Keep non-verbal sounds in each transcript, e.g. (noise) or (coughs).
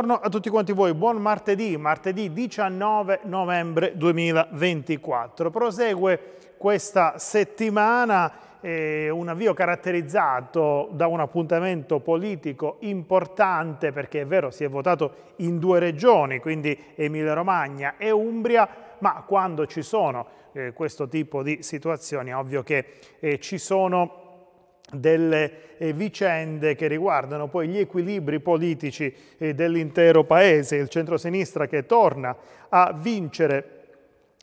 Buongiorno a tutti quanti voi, buon martedì, martedì 19 novembre 2024. Prosegue questa settimana eh, un avvio caratterizzato da un appuntamento politico importante perché è vero si è votato in due regioni, quindi Emilia Romagna e Umbria, ma quando ci sono eh, questo tipo di situazioni è ovvio che eh, ci sono delle eh, vicende che riguardano poi gli equilibri politici eh, dell'intero paese, il centrosinistra che torna a vincere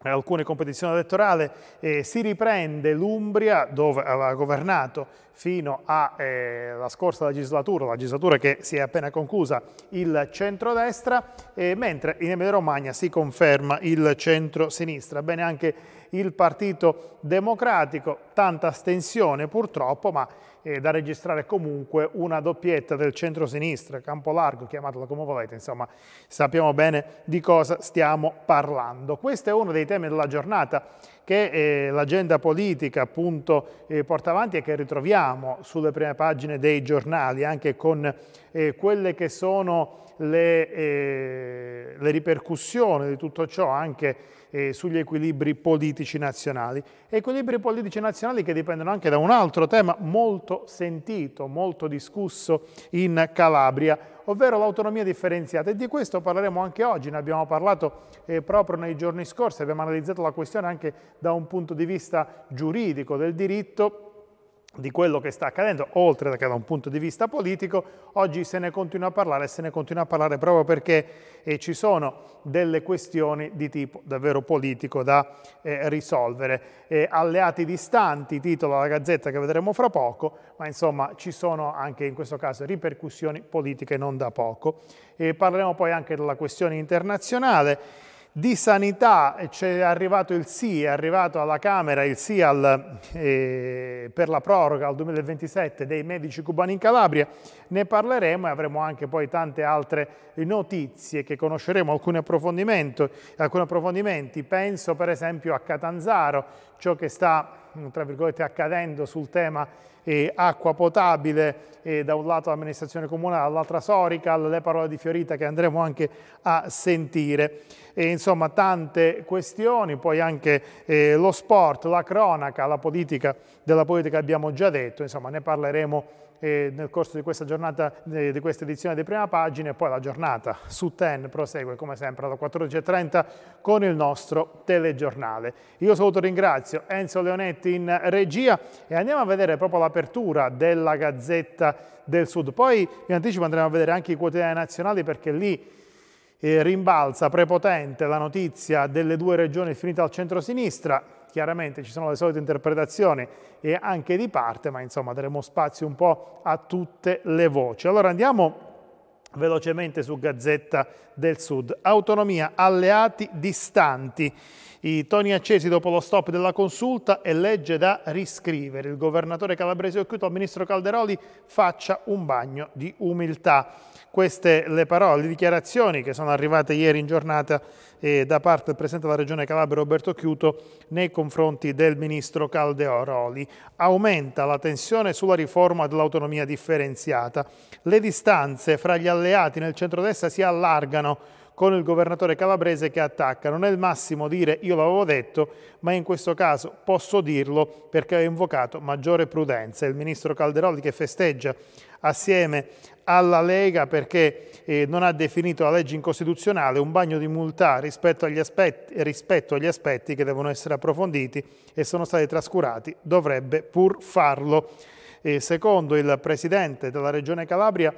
eh, alcune competizioni elettorali, eh, si riprende l'Umbria dove aveva governato fino alla eh, scorsa legislatura, la legislatura che si è appena conclusa, il centrodestra, eh, mentre in Emilia Romagna si conferma il centro-sinistra. Bene anche il Partito Democratico, tanta astensione purtroppo, ma eh, da registrare comunque una doppietta del centro-sinistra, campo largo, chiamatela come volete, insomma sappiamo bene di cosa stiamo parlando. Questo è uno dei temi della giornata che eh, l'agenda politica appunto eh, porta avanti e che ritroviamo sulle prime pagine dei giornali, anche con eh, quelle che sono le, eh, le ripercussioni di tutto ciò, anche eh, sugli equilibri politici nazionali. Equilibri politici nazionali che dipendono anche da un altro tema molto sentito, molto discusso in Calabria, ovvero l'autonomia differenziata. E di questo parleremo anche oggi, ne abbiamo parlato eh, proprio nei giorni scorsi, abbiamo analizzato la questione anche da un punto di vista giuridico del diritto di quello che sta accadendo, oltre che da un punto di vista politico, oggi se ne continua a parlare e se ne continua a parlare proprio perché eh, ci sono delle questioni di tipo davvero politico da eh, risolvere. Eh, alleati distanti, titolo alla gazzetta che vedremo fra poco, ma insomma ci sono anche in questo caso ripercussioni politiche non da poco. Eh, parleremo poi anche della questione internazionale di sanità è arrivato il sì, è arrivato alla Camera il sì al, eh, per la proroga al 2027 dei medici cubani in Calabria, ne parleremo e avremo anche poi tante altre notizie che conosceremo, alcuni, alcuni approfondimenti, penso per esempio a Catanzaro, ciò che sta tra virgolette accadendo sul tema eh, acqua potabile, eh, da un lato l'amministrazione comunale, dall'altra Sorical, le parole di Fiorita che andremo anche a sentire. E, insomma tante questioni, poi anche eh, lo sport, la cronaca, la politica, della politica abbiamo già detto, insomma ne parleremo eh, nel corso di questa giornata, eh, di questa edizione di prima pagina e poi la giornata su TEN prosegue come sempre alle 14.30 con il nostro telegiornale. Io saluto e ringrazio Enzo Leonetti in regia e andiamo a vedere proprio l'apertura della Gazzetta del Sud. Poi in anticipo andremo a vedere anche i quotidiani nazionali perché lì eh, rimbalza prepotente la notizia delle due regioni finite al centro-sinistra, chiaramente ci sono le solite interpretazioni e anche di parte, ma insomma daremo spazio un po' a tutte le voci. Allora andiamo velocemente su Gazzetta del Sud. Autonomia, alleati distanti. I toni accesi dopo lo stop della consulta e legge da riscrivere. Il governatore calabrese Occhiuto al ministro Calderoli faccia un bagno di umiltà queste le parole, le dichiarazioni che sono arrivate ieri in giornata eh, da parte del Presidente della Regione Calabria Roberto Chiuto nei confronti del Ministro Caldeoroli. Aumenta la tensione sulla riforma dell'autonomia differenziata. Le distanze fra gli alleati nel centrodestra si allargano con il governatore calabrese che attacca. Non è il massimo dire io l'avevo detto, ma in questo caso posso dirlo perché ho invocato maggiore prudenza. Il ministro Calderoli che festeggia assieme alla Lega perché eh, non ha definito la legge incostituzionale un bagno di multa rispetto agli, aspetti, rispetto agli aspetti che devono essere approfonditi e sono stati trascurati, dovrebbe pur farlo. E secondo il presidente della Regione Calabria,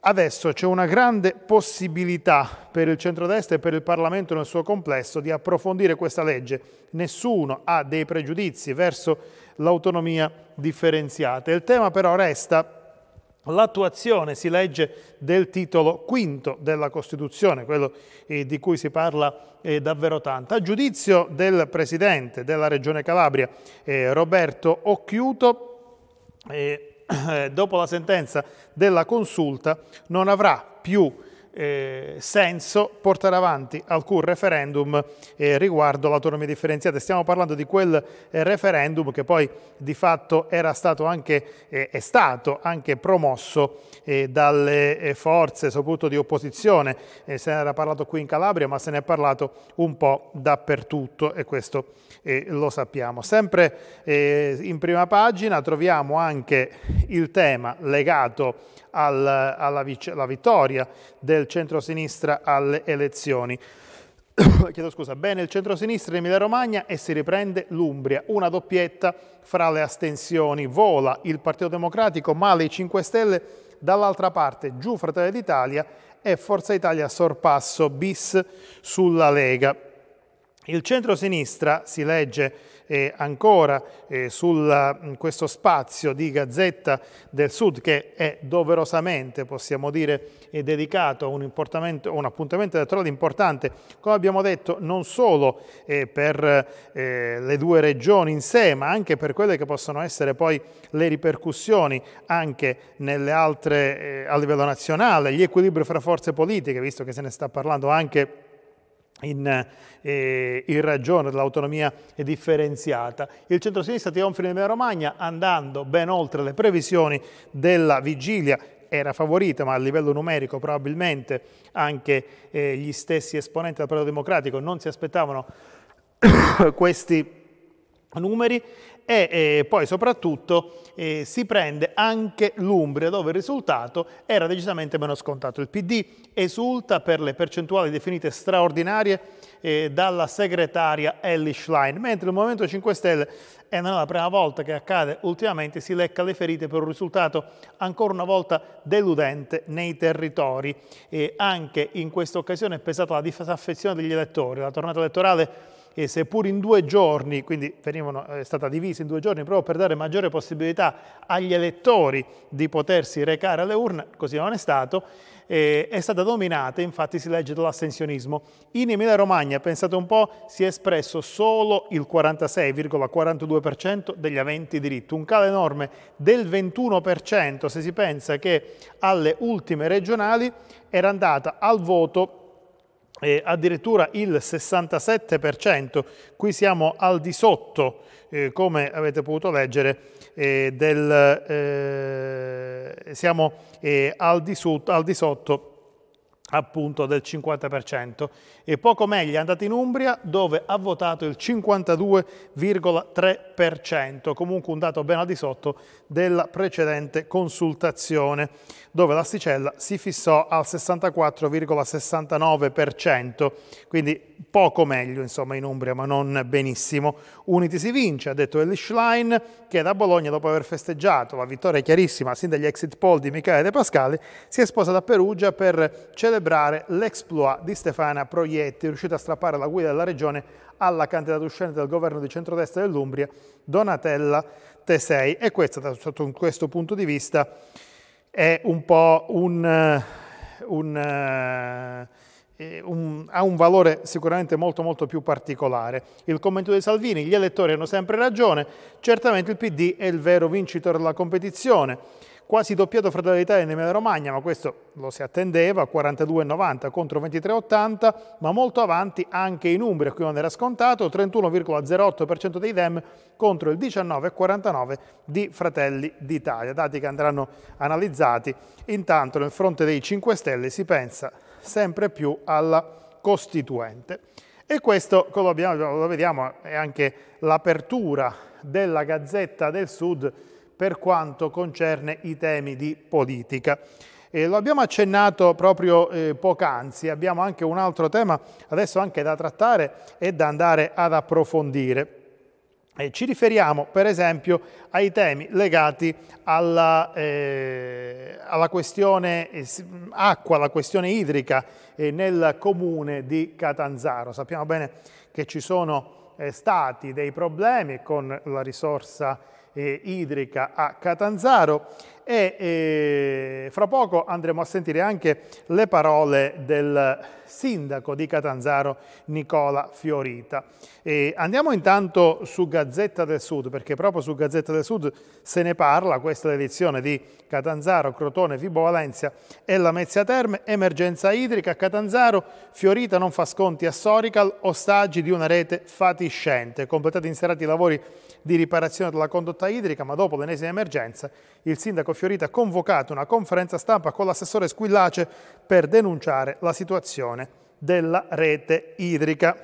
adesso c'è una grande possibilità per il centrodestra e per il Parlamento nel suo complesso di approfondire questa legge. Nessuno ha dei pregiudizi verso l'autonomia differenziata. Il tema però resta L'attuazione, si legge, del titolo quinto della Costituzione, quello eh, di cui si parla eh, davvero tanto. A giudizio del Presidente della Regione Calabria, eh, Roberto Occhiuto, eh, (clears throat) eh, dopo la sentenza della consulta non avrà più eh, senso portare avanti alcun referendum eh, riguardo l'autonomia differenziata. Stiamo parlando di quel eh, referendum che poi di fatto era stato anche, eh, è stato anche promosso eh, dalle eh, forze, soprattutto di opposizione. se ne era parlato qui in Calabria, ma se ne è parlato un po' dappertutto e questo lo sappiamo. Sempre in prima pagina troviamo anche il tema legato al, alla, alla vittoria del centrosinistra alle elezioni (coughs) chiedo scusa, bene il centrosinistra in Emilia Romagna e si riprende l'Umbria. Una doppietta fra le astensioni. Vola il Partito Democratico, male i 5 Stelle, dall'altra parte giù Fratelli d'Italia e Forza Italia sorpasso bis sulla Lega. Il centro-sinistra, si legge eh, ancora eh, su mm, questo spazio di Gazzetta del Sud che è doverosamente, possiamo dire, dedicato a un, un appuntamento elettorale importante, come abbiamo detto, non solo eh, per eh, le due regioni in sé, ma anche per quelle che possono essere poi le ripercussioni anche nelle altre eh, a livello nazionale, gli equilibri fra forze politiche, visto che se ne sta parlando anche in, eh, in, ragione dell'autonomia differenziata. Il centro-sinistra tira in filo Romagna andando ben oltre le previsioni della vigilia era favorita, ma a livello numerico probabilmente anche eh, gli stessi esponenti del Partito Democratico non si aspettavano (coughs) questi numeri e eh, poi soprattutto eh, si prende anche l'Umbria dove il risultato era decisamente meno scontato. Il PD esulta per le percentuali definite straordinarie eh, dalla segretaria Ellie Schlein, mentre il Movimento 5 Stelle e non è la prima volta che accade, ultimamente si lecca le ferite per un risultato ancora una volta deludente nei territori. E anche in questa occasione è pesata la disaffezione degli elettori. La tornata elettorale e seppur in due giorni, quindi venivano, eh, è stata divisa in due giorni proprio per dare maggiore possibilità agli elettori di potersi recare alle urne, così non è stato, eh, è stata dominata, infatti si legge, dall'assensionismo. In Emilia Romagna, pensate un po', si è espresso solo il 46,42% degli aventi diritto, un calo enorme del 21% se si pensa che alle ultime regionali era andata al voto eh, addirittura il 67%, qui siamo al di sotto, eh, come avete potuto leggere, eh, del, eh, siamo eh, al di, su, al, di sotto appunto del 50% e poco meglio è andato in Umbria dove ha votato il 52,3%, comunque un dato ben al di sotto della precedente consultazione dove l'asticella si fissò al 64,69%, quindi poco meglio insomma in Umbria ma non benissimo. Uniti si vince, ha detto Elischlein che da Bologna dopo aver festeggiato la vittoria chiarissima sin dagli exit poll di Michele De Pascali si è sposata a Perugia per celebrare celebrare l'exploit di Stefana Proietti, riuscita a strappare la guida della regione alla candidata uscente del governo di centrodestra dell'Umbria, Donatella Tesei. E questo, sotto questo punto di vista, è un po' un... Eh, un eh, eh, un, ha un valore sicuramente molto molto più particolare. Il commento di Salvini, gli elettori hanno sempre ragione, certamente il PD è il vero vincitore della competizione quasi doppiato Fratelli d'Italia in Emilia Romagna, ma questo lo si attendeva, 42,90 contro 23,80, ma molto avanti anche in Umbria, qui non era scontato, 31,08% dei DEM contro il 19,49% di Fratelli d'Italia, dati che andranno analizzati. Intanto nel fronte dei 5 Stelle si pensa sempre più alla Costituente. E questo, come lo vediamo, è anche l'apertura della Gazzetta del Sud per quanto concerne i temi di politica. Eh, lo abbiamo accennato proprio eh, poc'anzi, abbiamo anche un altro tema adesso anche da trattare e da andare ad approfondire. Eh, ci riferiamo per esempio ai temi legati alla, eh, alla questione acqua, alla questione idrica eh, nel comune di Catanzaro. Sappiamo bene che ci sono eh, stati dei problemi con la risorsa eh, idrica a Catanzaro e eh, fra poco andremo a sentire anche le parole del sindaco di Catanzaro Nicola Fiorita. E andiamo intanto su Gazzetta del Sud perché proprio su Gazzetta del Sud se ne parla, questa è l'edizione di Catanzaro, Crotone, Vibo Valencia e la Mezzia Terme, emergenza idrica a Catanzaro, Fiorita non fa sconti a Sorical, ostaggi di una rete fatiscente, completati in serati i lavori di riparazione della condotta idrica, ma dopo l'ennesima emergenza il sindaco Fiorita ha convocato una conferenza stampa con l'assessore Squillace per denunciare la situazione della rete idrica.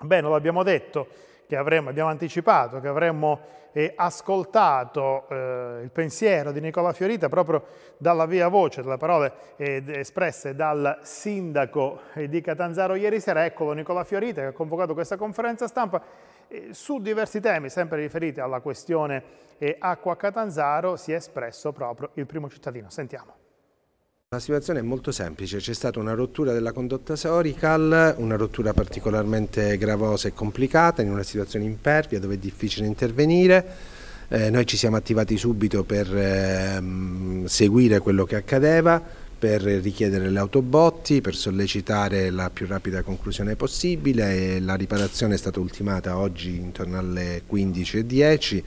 Bene, l'abbiamo detto, che avremmo, abbiamo anticipato, che avremmo eh, ascoltato eh, il pensiero di Nicola Fiorita proprio dalla via voce, dalle parole eh, espresse dal sindaco eh, di Catanzaro ieri sera. Eccolo Nicola Fiorita che ha convocato questa conferenza stampa su diversi temi, sempre riferiti alla questione eh, acqua a Catanzaro, si è espresso proprio il primo cittadino. Sentiamo. La situazione è molto semplice, c'è stata una rottura della condotta sorical, una rottura particolarmente gravosa e complicata in una situazione impervia dove è difficile intervenire. Eh, noi ci siamo attivati subito per ehm, seguire quello che accadeva, per richiedere le autobotti, per sollecitare la più rapida conclusione possibile. La riparazione è stata ultimata oggi intorno alle 15.10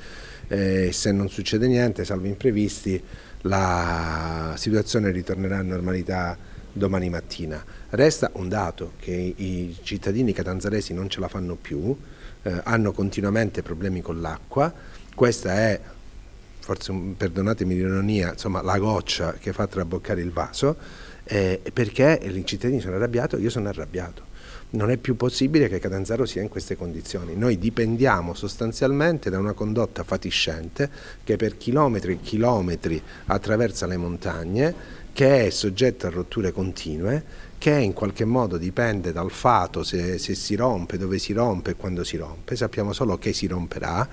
e se non succede niente, salvo imprevisti, la situazione ritornerà a normalità domani mattina. Resta un dato che i cittadini catanzaresi non ce la fanno più, eh, hanno continuamente problemi con l'acqua, questa è forse un, perdonatemi l'ironia, insomma la goccia che fa traboccare il vaso, eh, perché i cittadini sono arrabbiati, io sono arrabbiato. Non è più possibile che Catanzaro sia in queste condizioni. Noi dipendiamo sostanzialmente da una condotta fatiscente che per chilometri e chilometri attraversa le montagne, che è soggetta a rotture continue, che in qualche modo dipende dal fato se, se si rompe, dove si rompe e quando si rompe. Sappiamo solo che si romperà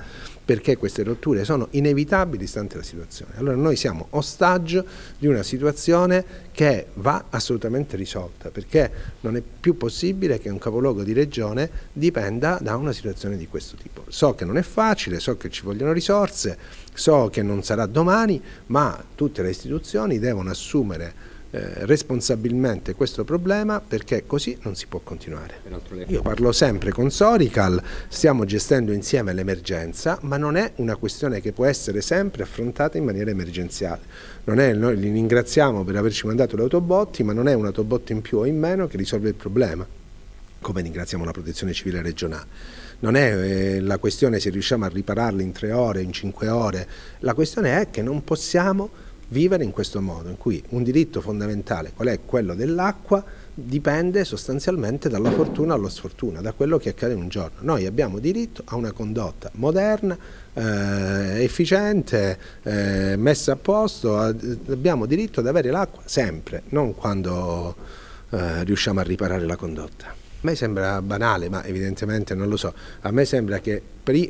perché queste rotture sono inevitabili stante la situazione. Allora noi siamo ostaggio di una situazione che va assolutamente risolta, perché non è più possibile che un capoluogo di regione dipenda da una situazione di questo tipo. So che non è facile, so che ci vogliono risorse, so che non sarà domani, ma tutte le istituzioni devono assumere eh, responsabilmente questo problema perché così non si può continuare. Io parlo sempre con Sorical, stiamo gestendo insieme l'emergenza, ma non è una questione che può essere sempre affrontata in maniera emergenziale. Non È, noi li ringraziamo per averci mandato gli autobotti, ma non è un autobot in più o in meno che risolve il problema, come ringraziamo la protezione civile regionale non è eh, la questione se riusciamo a ripararli in tre ore, in cinque ore, la questione è che non possiamo vivere in questo modo, in cui un diritto fondamentale, qual è quello dell'acqua, dipende sostanzialmente dalla fortuna o allo sfortuna, da quello che accade in un giorno. Noi abbiamo diritto a una condotta moderna, eh, efficiente, eh, messa a posto, abbiamo diritto ad avere l'acqua sempre, non quando eh, riusciamo a riparare la condotta. A me sembra banale, ma evidentemente non lo so, a me sembra che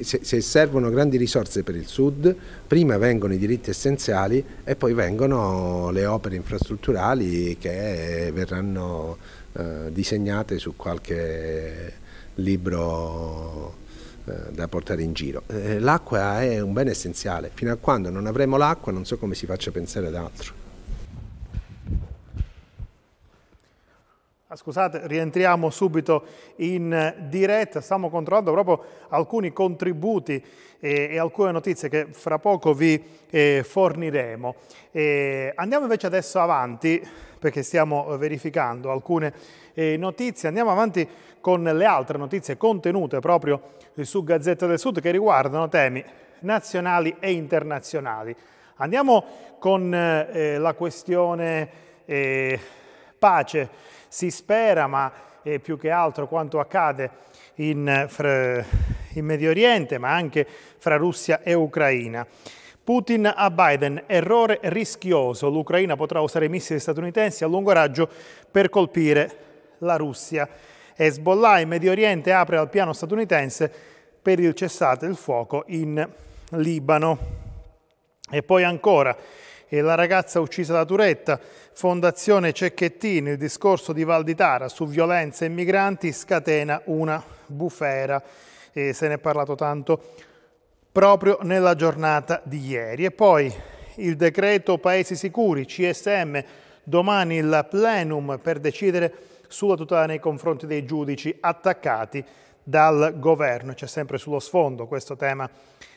se servono grandi risorse per il sud, prima vengono i diritti essenziali e poi vengono le opere infrastrutturali che eh, verranno eh, disegnate su qualche libro eh, da portare in giro. l'acqua è un bene essenziale, fino a quando non avremo l'acqua non so come si faccia pensare ad altro. Ah, scusate, rientriamo subito in diretta, stiamo controllando proprio alcuni contributi e, eh, e alcune notizie che fra poco vi eh, forniremo. E eh, andiamo invece adesso avanti, perché stiamo verificando alcune eh, notizie, andiamo avanti con le altre notizie contenute proprio su Gazzetta del Sud che riguardano temi nazionali e internazionali. Andiamo con eh, la questione eh, pace si spera, ma è più che altro quanto accade in, fra, in Medio Oriente, ma anche fra Russia e Ucraina. Putin a Biden, errore rischioso, l'Ucraina potrà usare missili statunitensi a lungo raggio per colpire la Russia. Hezbollah in Medio Oriente apre al piano statunitense per il cessate il fuoco in Libano. E poi ancora, e la ragazza uccisa da Turetta, Fondazione Cecchettini, il discorso di Val di Tara su violenza e migranti scatena una bufera e se ne è parlato tanto proprio nella giornata di ieri. E poi il decreto Paesi Sicuri, CSM, domani il plenum per decidere sulla tutela nei confronti dei giudici attaccati dal governo. C'è sempre sullo sfondo questo tema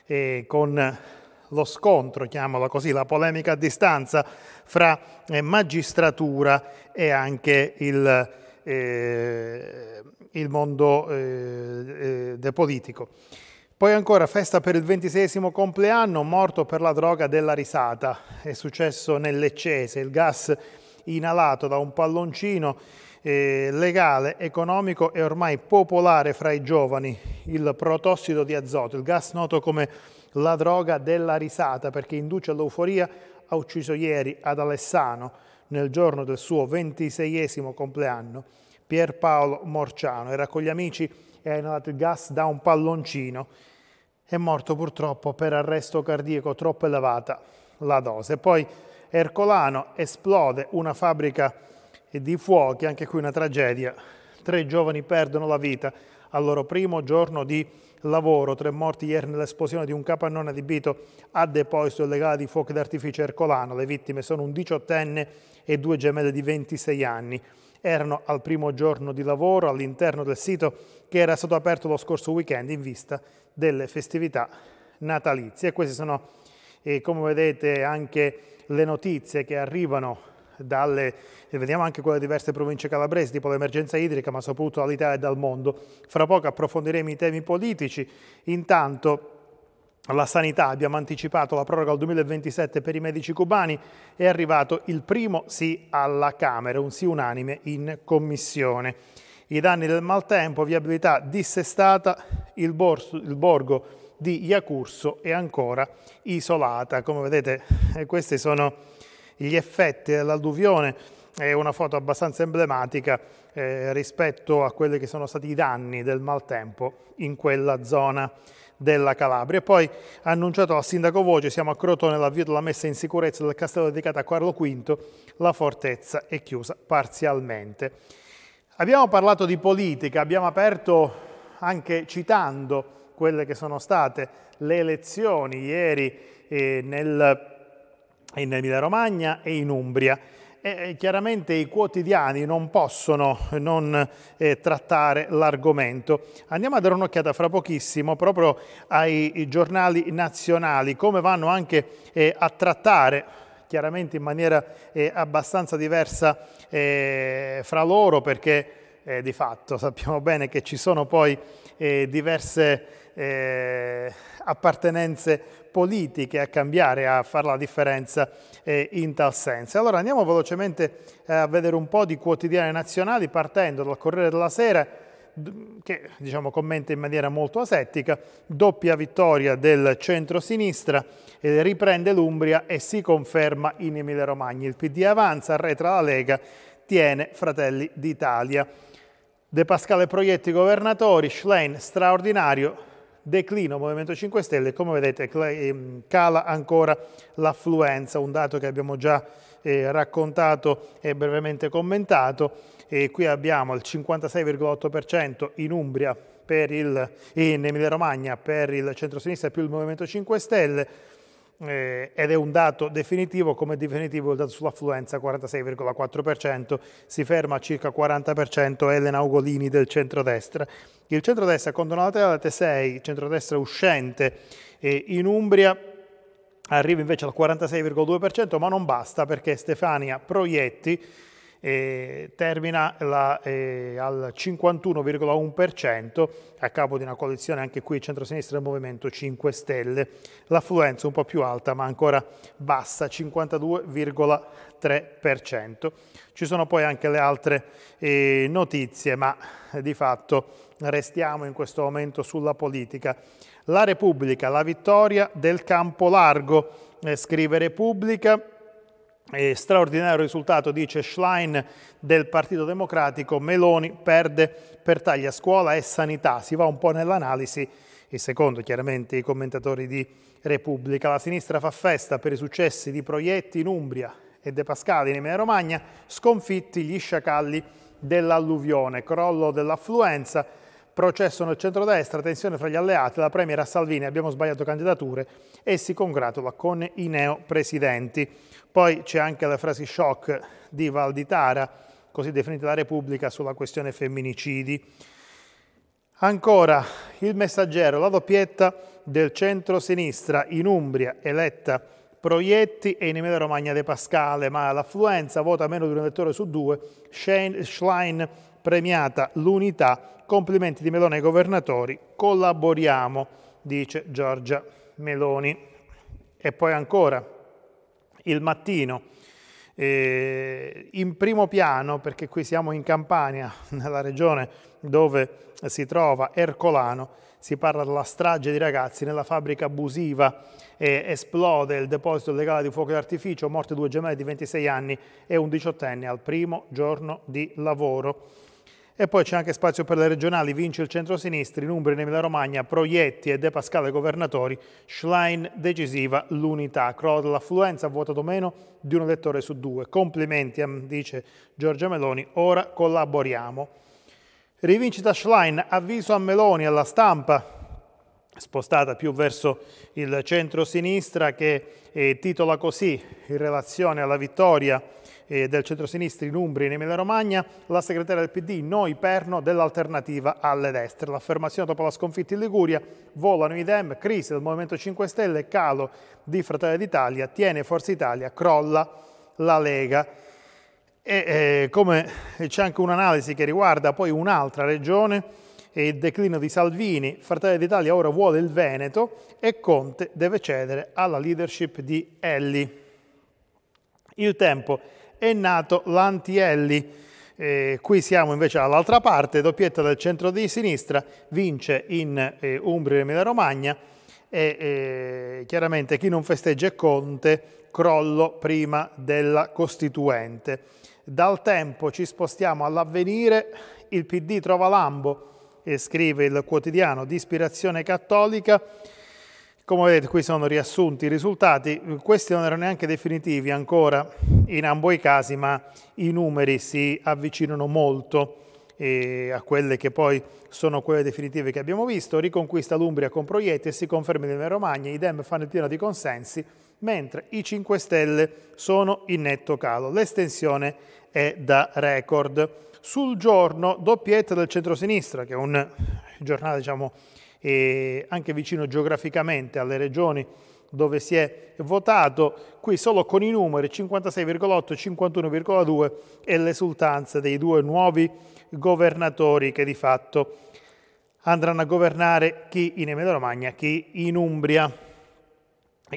eh, con lo scontro, chiamalo così, la polemica a distanza fra eh, magistratura e anche il, eh, il mondo eh, eh, politico. Poi ancora festa per il ventisesimo compleanno, morto per la droga della risata. È successo nell'Eccese, il gas inalato da un palloncino eh, legale, economico e ormai popolare fra i giovani, il protossido di azoto, il gas noto come la droga della risata perché induce all'euforia, ha ucciso ieri ad Alessano nel giorno del suo ventiseiesimo compleanno Pierpaolo Morciano. Era con gli amici e ha inalato il gas da un palloncino. È morto purtroppo per arresto cardiaco troppo elevata la dose. Poi Ercolano esplode una fabbrica di fuochi, anche qui una tragedia. Tre giovani perdono la vita al loro primo giorno di lavoro, tre morti ieri nell'esplosione di un capannone adibito a deposito illegale di fuochi d'artificio Ercolano. Le vittime sono un diciottenne e due gemelle di 26 anni. Erano al primo giorno di lavoro all'interno del sito che era stato aperto lo scorso weekend in vista delle festività natalizie. E queste sono, eh, come vedete, anche le notizie che arrivano dalle, vediamo anche quelle diverse province calabresi, tipo l'emergenza idrica, ma soprattutto dall'Italia e dal mondo. Fra poco approfondiremo i temi politici. Intanto la sanità abbiamo anticipato la proroga al 2027 per i medici cubani, è arrivato il primo sì alla Camera, un sì unanime in commissione. I danni del maltempo, viabilità dissestata, il, borso, il borgo di Iacurso è ancora isolata. Come vedete eh, queste sono gli effetti dell'alluvione è una foto abbastanza emblematica eh, rispetto a quelli che sono stati i danni del maltempo in quella zona della Calabria. E poi annunciato al sindaco Voce, siamo a Crotone, l'avvio della messa in sicurezza del castello dedicato a Carlo V, la fortezza è chiusa parzialmente. Abbiamo parlato di politica, abbiamo aperto anche citando quelle che sono state le elezioni ieri eh, nel in Emilia Romagna e in Umbria. E chiaramente i quotidiani non possono non eh, trattare l'argomento. Andiamo a dare un'occhiata fra pochissimo proprio ai giornali nazionali, come vanno anche eh, a trattare chiaramente in maniera eh, abbastanza diversa eh, fra loro perché eh, di fatto sappiamo bene che ci sono poi eh, diverse eh, appartenenze politiche a cambiare, a fare la differenza eh, in tal senso. Allora andiamo velocemente eh, a vedere un po' di quotidiani nazionali partendo dal Corriere della Sera che diciamo, commenta in maniera molto asettica, doppia vittoria del centro-sinistra, eh, riprende l'Umbria e si conferma in Emile Romagni. Il PD avanza, arretra la Lega, tiene Fratelli d'Italia. De Pascale Proietti governatori, Schlein straordinario, declino Movimento 5 Stelle, come vedete ehm, cala ancora l'affluenza, un dato che abbiamo già eh, raccontato e brevemente commentato, e qui abbiamo il 56,8% in Umbria, per il, in Emilia Romagna per il centro-sinistra più il Movimento 5 Stelle, eh, ed è un dato definitivo, come definitivo il dato sull'affluenza 46,4%, si ferma a circa 40% Elena Ugolini del centrodestra. Il centrodestra con Donatella Tesei, centrodestra uscente eh, in Umbria, arriva invece al 46,2%, ma non basta perché Stefania Proietti eh, termina la, eh, al 51,1% a capo di una coalizione anche qui centrosinistra del Movimento 5 Stelle. L'affluenza un po' più alta ma ancora bassa, 52,3%. Ci sono poi anche le altre eh, notizie ma di fatto restiamo in questo momento sulla politica. La Repubblica, la vittoria del campo largo, eh, scrive Repubblica, e straordinario risultato, dice Schlein del Partito Democratico, Meloni perde per taglia scuola e sanità. Si va un po' nell'analisi, e secondo chiaramente i commentatori di Repubblica, la sinistra fa festa per i successi di Proietti in Umbria e De Pascali in Emilia Romagna, sconfitti gli sciacalli dell'alluvione, crollo dell'affluenza, processo nel centrodestra, tensione fra gli alleati, la premiera Salvini, abbiamo sbagliato candidature e si congratula con i neopresidenti. Poi c'è anche la frase shock di Valditara, così definita la Repubblica, sulla questione femminicidi. Ancora, il messaggero, la doppietta del centro-sinistra in Umbria, eletta Proietti e in Emilia Romagna De Pascale, ma l'affluenza vota meno di un elettore su due, Shane Schlein premiata l'unità, complimenti di Meloni ai governatori, collaboriamo, dice Giorgia Meloni. E poi ancora, il mattino. E eh, in primo piano, perché qui siamo in Campania, (laughs) nella regione dove si trova Ercolano, si parla della strage di ragazzi nella fabbrica abusiva, eh, esplode il deposito legale di fuoco d'artificio, morte due gemelle di 26 anni e un diciottenne al primo giorno di lavoro. E poi c'è anche spazio per le regionali, vince il centro-sinistri, Umbria, Emilia Romagna, Proietti e De Pascale governatori, Schlein decisiva l'unità, crolla l'affluenza, votato meno di un elettore su due. Complimenti, ehm, dice Giorgia Meloni, ora collaboriamo. Rivincita Schlein, avviso a Meloni, alla stampa, spostata più verso il centro-sinistra che eh, titola così in relazione alla vittoria eh, del centrosinistra in Umbria in Emilia Romagna, la segretaria del PD, noi perno dell'alternativa alle destre. L'affermazione dopo la sconfitta in Liguria, volano i Dem, crisi del Movimento 5 Stelle, calo di Fratelli d'Italia, tiene Forza Italia, crolla la Lega. E eh, come c'è anche un'analisi che riguarda poi un'altra regione, il declino di Salvini, Fratelli d'Italia ora vuole il Veneto e Conte deve cedere alla leadership di Elli. Il tempo è nato Lantielli. Eh, qui siamo invece all'altra parte, doppietta del centro di sinistra, vince in eh, Umbria e Emilia Romagna e eh, chiaramente chi non festeggia è Conte, crollo prima della Costituente. Dal tempo ci spostiamo all'avvenire, il PD trova Lambo, scrive il quotidiano di ispirazione cattolica, come vedete qui sono riassunti i risultati, questi non erano neanche definitivi ancora in ambo i casi, ma i numeri si avvicinano molto a quelle che poi sono quelle definitive che abbiamo visto. Riconquista l'Umbria con Proietti e si conferma in Romagna, i Dem fanno il pieno di consensi, mentre i 5 Stelle sono in netto calo. L'estensione è da record. Sul giorno doppietta del centrosinistra, che è un giornale diciamo e anche vicino geograficamente alle regioni dove si è votato, qui solo con i numeri 56,8 e 51,2 e l'esultanza dei due nuovi governatori che di fatto andranno a governare chi in Emilia Romagna, chi in Umbria.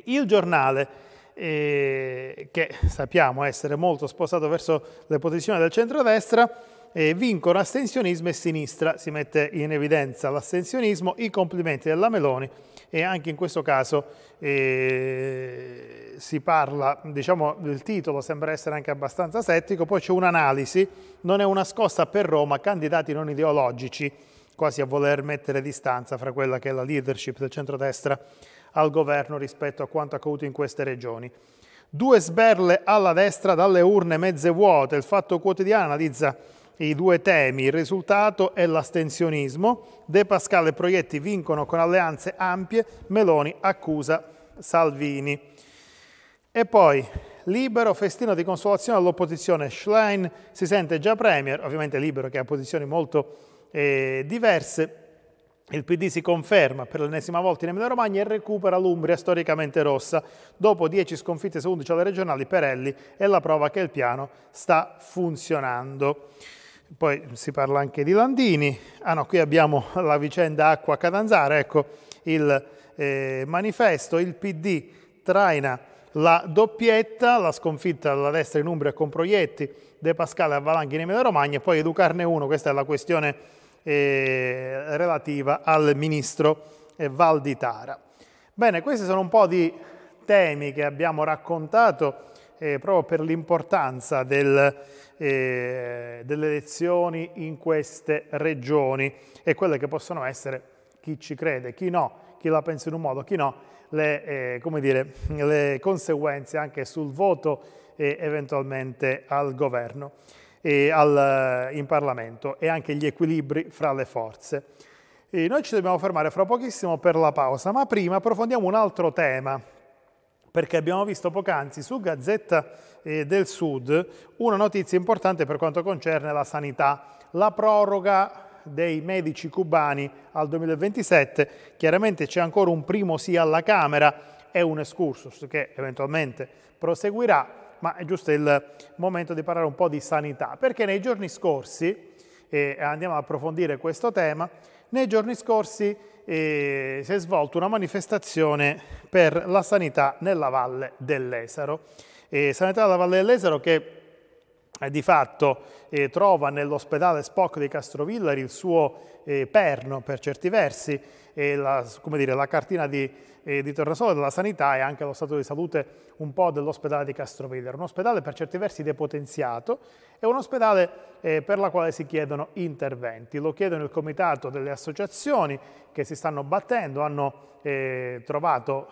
Il giornale, eh, che sappiamo essere molto spostato verso le posizioni del centro-destra, eh, vincono astensionismo e sinistra, si mette in evidenza l'astensionismo, i complimenti della Meloni e anche in questo caso eh, si parla, diciamo il titolo sembra essere anche abbastanza settico, poi c'è un'analisi, non è una scossa per Roma, candidati non ideologici, quasi a voler mettere distanza fra quella che è la leadership del centrodestra al governo rispetto a quanto accaduto in queste regioni. Due sberle alla destra dalle urne mezze vuote, il Fatto Quotidiano analizza i due temi. Il risultato è l'astensionismo. De Pascal e Proietti vincono con alleanze ampie, Meloni accusa Salvini. E poi libero festino di consolazione all'opposizione. Schlein si sente già premier, ovviamente libero che ha posizioni molto eh, diverse. Il PD si conferma per l'ennesima volta in Emilia Romagna e recupera l'Umbria storicamente rossa. Dopo 10 sconfitte su 11 alle regionali, Perelli è la prova che il piano sta funzionando. Poi si parla anche di Landini. Ah no, qui abbiamo la vicenda Acqua Catanzara, ecco il eh, manifesto, il PD traina la doppietta, la sconfitta alla destra in Umbria con Proietti, De Pascale a Valanghi in Emilia Romagna e poi educarne uno, questa è la questione eh, relativa al ministro eh, Valditara. Bene, questi sono un po' di temi che abbiamo raccontato eh, proprio per l'importanza del, eh, delle elezioni in queste regioni e quelle che possono essere chi ci crede, chi no, chi la pensa in un modo, chi no, le, eh, dire, (laughs) le conseguenze anche sul voto eh, eventualmente al governo, e al, eh, in Parlamento e anche gli equilibri fra le forze. E noi ci dobbiamo fermare fra pochissimo per la pausa, ma prima approfondiamo un altro tema perché abbiamo visto poc'anzi su Gazzetta eh, del Sud una notizia importante per quanto concerne la sanità, la proroga dei medici cubani al 2027. Chiaramente c'è ancora un primo sì alla Camera e un excursus che eventualmente proseguirà, ma è giusto il momento di parlare un po' di sanità, perché nei giorni scorsi, e eh, andiamo ad approfondire questo tema, nei giorni scorsi eh, si è svolta una manifestazione per la sanità nella Valle dell'Esaro. Eh, sanità della Valle dell'Esaro che eh, di fatto eh, trova nell'ospedale Spock di Castrovillari il suo eh, perno per certi versi, la, dire, la, cartina di, eh, di Torresole della sanità e anche lo stato di salute un po' dell'ospedale di Castrovillari. Un ospedale per certi versi depotenziato e un ospedale eh, per la quale si chiedono interventi. Lo chiedono il comitato delle associazioni che si stanno battendo, hanno trovato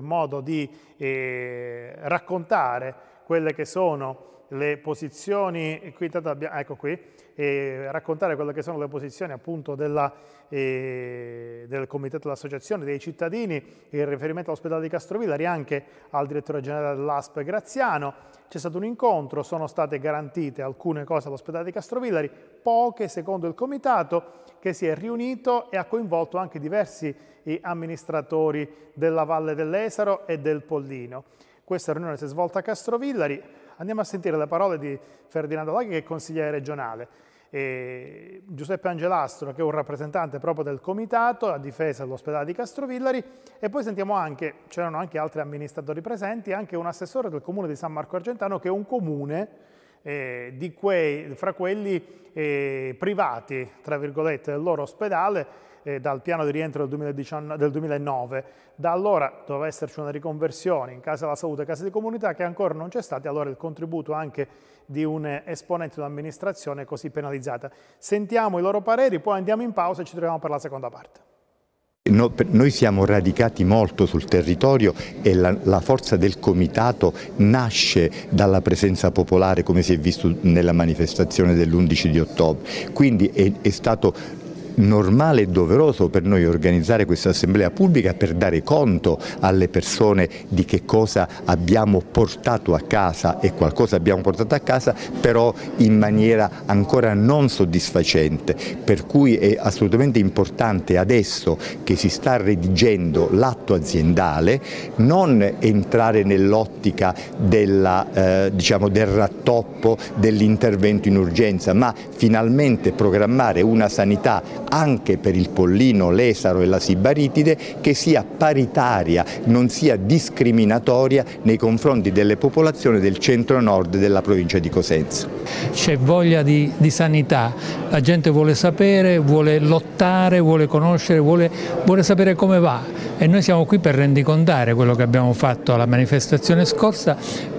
modo di raccontare quelle che sono le posizioni, qui, ecco qui, eh, raccontare quelle che sono le posizioni appunto della, eh, del comitato dell'associazione dei cittadini in riferimento all'ospedale di Castrovillari anche al direttore generale dell'ASP Graziano. C'è stato un incontro, sono state garantite alcune cose all'ospedale di Castrovillari, poche secondo il comitato che si è riunito e ha coinvolto anche diversi amministratori della Valle dell'Esaro e del Pollino. Questa riunione si è svolta a Castrovillari, Andiamo a sentire le parole di Ferdinando Laghi, che è consigliere regionale. E Giuseppe Angelastro, che è un rappresentante proprio del comitato a difesa dell'ospedale di Castrovillari, e poi sentiamo anche, c'erano anche altri amministratori presenti, anche un assessore del comune di San Marco Argentano, che è un comune eh, quei, fra quelli eh, privati, tra virgolette, del loro ospedale eh, dal piano di rientro del, 2019, del, 2009. Da allora doveva esserci una riconversione in Casa della Salute e Casa di Comunità che ancora non c'è stata, allora il contributo anche di un eh, esponente di un'amministrazione così penalizzata. Sentiamo i loro pareri, poi andiamo in pausa e ci troviamo per la seconda parte. No, noi siamo radicati molto sul territorio e la, la, forza del comitato nasce dalla presenza popolare come si è visto nella manifestazione dell'11 di ottobre, quindi è, è stato normale e doveroso per noi organizzare questa assemblea pubblica per dare conto alle persone di che cosa abbiamo portato a casa e qualcosa abbiamo portato a casa però in maniera ancora non soddisfacente per cui è assolutamente importante adesso che si sta redigendo l'atto aziendale non entrare nell'ottica eh, diciamo, del rattoppo dell'intervento in urgenza ma finalmente programmare una sanità anche per il pollino, l'esaro e la sibaritide che sia paritaria, non sia discriminatoria nei confronti delle popolazioni del centro-nord della provincia di Cosenza. C'è voglia di, di, sanità, la gente vuole sapere, vuole lottare, vuole conoscere, vuole, vuole sapere come va e noi siamo qui per rendicontare quello che abbiamo fatto alla manifestazione scorsa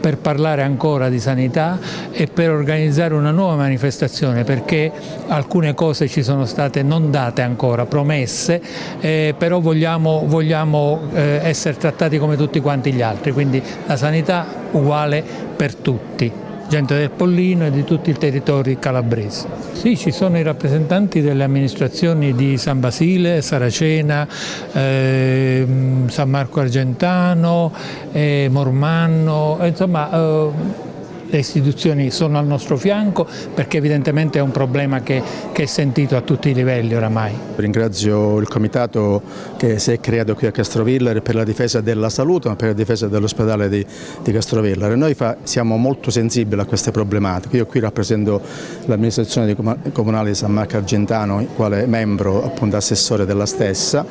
per parlare ancora di sanità e per organizzare una nuova manifestazione perché alcune cose ci sono state non date ancora, promesse, eh, però vogliamo, vogliamo eh, essere trattati come tutti quanti gli altri, quindi la sanità uguale per tutti gente del Pollino e di tutti i territori calabresi. Sì, ci sono i rappresentanti delle amministrazioni di San Basile, Saracena, eh, San Marco Argentano, eh, Mormanno, insomma... Eh, le istituzioni sono al nostro fianco perché evidentemente è un problema che, che è sentito a tutti i livelli oramai. Ringrazio il comitato che si è creato qui a Castrovillare per la difesa della salute ma per la difesa dell'ospedale di, di, Castrovillare. Noi fa, siamo molto sensibili a queste problematiche, io qui rappresento l'amministrazione comunale di San Marco Argentano quale membro appunto assessore della stessa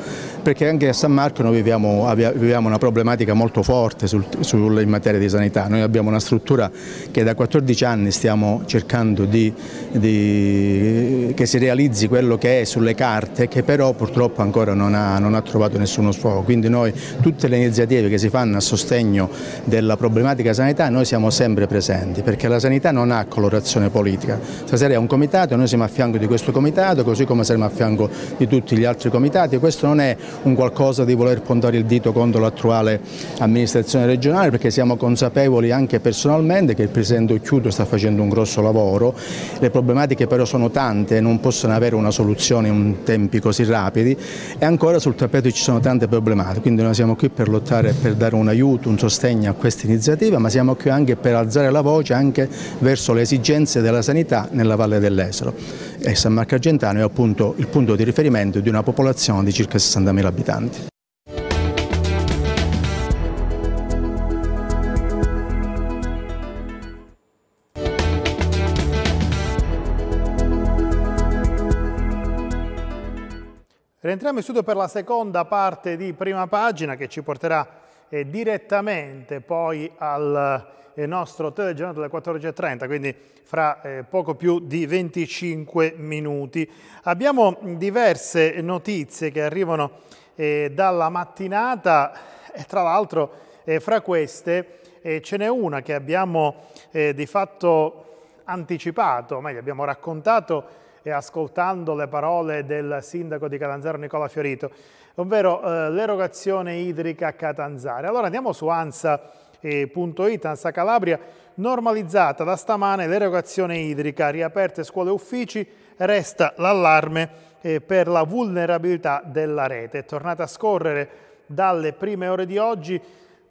perché anche a San Marco noi viviamo, viviamo una problematica molto forte sul, sul, in materia di sanità, noi abbiamo una struttura che da 14 anni stiamo cercando di, di, che si realizzi quello che è sulle carte, che però purtroppo ancora non ha, non ha trovato nessuno sfogo. Quindi noi tutte le iniziative che si fanno a sostegno della problematica sanità noi siamo sempre presenti, perché la sanità non ha colorazione politica. Stasera è un comitato noi siamo a fianco di questo comitato, così come siamo a fianco di tutti gli altri comitati. Questo non è un qualcosa di voler puntare il dito contro l'attuale amministrazione regionale, perché siamo consapevoli anche personalmente che il Presidente Occhiuto sta facendo un grosso lavoro, le problematiche però sono tante e non possono avere una soluzione in tempi così rapidi e ancora sul tappeto ci sono tante problematiche, quindi noi siamo qui per lottare, per dare un aiuto, un sostegno a questa iniziativa, ma siamo qui anche per alzare la voce anche verso le esigenze della sanità nella Valle dell'Esero e San Marco Argentano è appunto il punto di riferimento di una popolazione di circa 60.000 abitanti. Rientriamo in studio per la seconda parte di prima pagina che ci porterà eh, direttamente poi al eh, nostro telegiornale delle 14.30, quindi fra eh, poco più di 25 minuti. Abbiamo diverse notizie che arrivano eh, dalla mattinata e tra l'altro eh, fra queste eh, ce n'è una che abbiamo di fatto anticipato, o meglio abbiamo raccontato e ascoltando le parole del sindaco di Catanzaro Nicola Fiorito, ovvero eh, l'erogazione idrica a Catanzaro. Allora andiamo su ansa.it, Ansa Calabria, normalizzata da stamane l'erogazione idrica, riaperte scuole e uffici, resta l'allarme eh, per la vulnerabilità della rete. È tornata a scorrere dalle prime ore di oggi